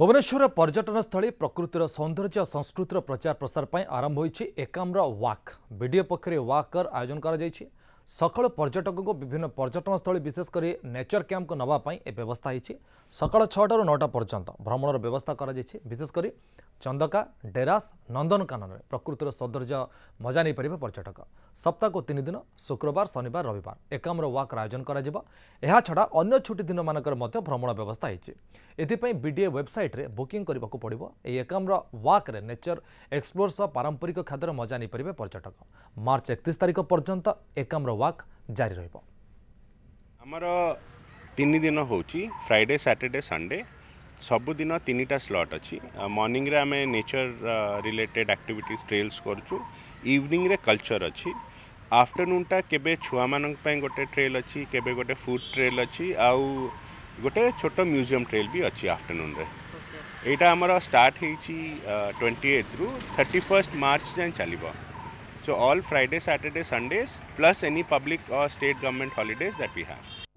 ভুবনেশ্বর পর্যটনস্থলী প্রকৃতির সৌন্দর্য সংস্কৃতির প্রচার প্রসার পাই আরম্ভ হয়েছে একামর ওয়াক বিডিও পক্ষে ওয়াকর আয়োজন করা যাই সকাল পর্যটক বিভিন্ন পর্যটনস্থলী বিশেষ করে নেচর ক্যাম্পক নেওয়া এ ব্যবস্থা হয়েছে সকাল ছটার নটা পর্যন্ত ভ্রমণের ব্যবস্থা করা যাই বিশেষ করে ଚନ୍ଦକା ଡେରାସ ନନ୍ଦନକାନନରେ ପ୍ରକୃତିର ସୌନ୍ଦର୍ଯ୍ୟ ମଜା ନେଇପାରିବେ ପର୍ଯ୍ୟଟକ ସପ୍ତାହକୁ ତିନି ଦିନ ଶୁକ୍ରବାର ଶନିବାର ରବିବାର ଏକାମର ୱାକ୍ର ଆୟୋଜନ କରାଯିବ ଏହାଛଡ଼ା ଅନ୍ୟ ଛୁଟି ଦିନମାନଙ୍କରେ ମଧ୍ୟ ଭ୍ରମଣ ବ୍ୟବସ୍ଥା ହୋଇଛି ଏଥିପାଇଁ ବିଡିଏ ୱେବ୍ସାଇଟ୍ରେ ବୁକିଂ କରିବାକୁ ପଡ଼ିବ ଏହି ଏକାମର ୱାକ୍ରେ ନେଚର ଏକ୍ସପ୍ଲୋର ସହ ପାରମ୍ପରିକ ଖାଦ୍ୟର ମଜା ନେଇପାରିବେ ପର୍ଯ୍ୟଟକ ମାର୍ଚ୍ଚ ଏକତିରିଶ ତାରିଖ ପର୍ଯ୍ୟନ୍ତ ଏକାମର ୱାକ୍ ଜାରି ରହିବ ଆମର ତିନି ଦିନ ହେଉଛି ଫ୍ରାଇଡ଼େ ସାଟର୍ଡ଼େ ସଣ୍ଡେ ସବୁଦିନ ତିନିଟା ସ୍ଲଟ୍ ଅଛି ମର୍ଣ୍ଣିଂରେ ଆମେ ନେଚର ରିଲେଟେଡ୍ ଆକ୍ଟିଭିଟିଜ୍ ଟ୍ରେଲ୍ସ କରୁଛୁ ଇଭିନିଂରେ କଲଚର ଅଛି ଆଫ୍ଟରନୁନ୍ଟା କେବେ ଛୁଆମାନଙ୍କ ପାଇଁ ଗୋଟେ ଟ୍ରେଲ୍ ଅଛି କେବେ ଗୋଟେ ଫୁଡ୍ ଟ୍ରେଲ୍ ଅଛି ଆଉ ଗୋଟେ ଛୋଟ ମ୍ୟୁଜିୟମ୍ ଟ୍ରେଲ୍ ବି ଅଛି ଆଫ୍ଟରନୁନ୍ରେ ଏଇଟା ଆମର ଷ୍ଟାର୍ଟ ହେଇଛି ଟ୍ୱେଣ୍ଟି ଏଥ୍ରୁ ଥାର୍ଟି ଫର୍ଷ୍ଟ ମାର୍ଚ୍ଚ ଯାଏଁ ଚାଲିବ So all Friday, Saturday, Sundays, plus any public or state government holidays that we have.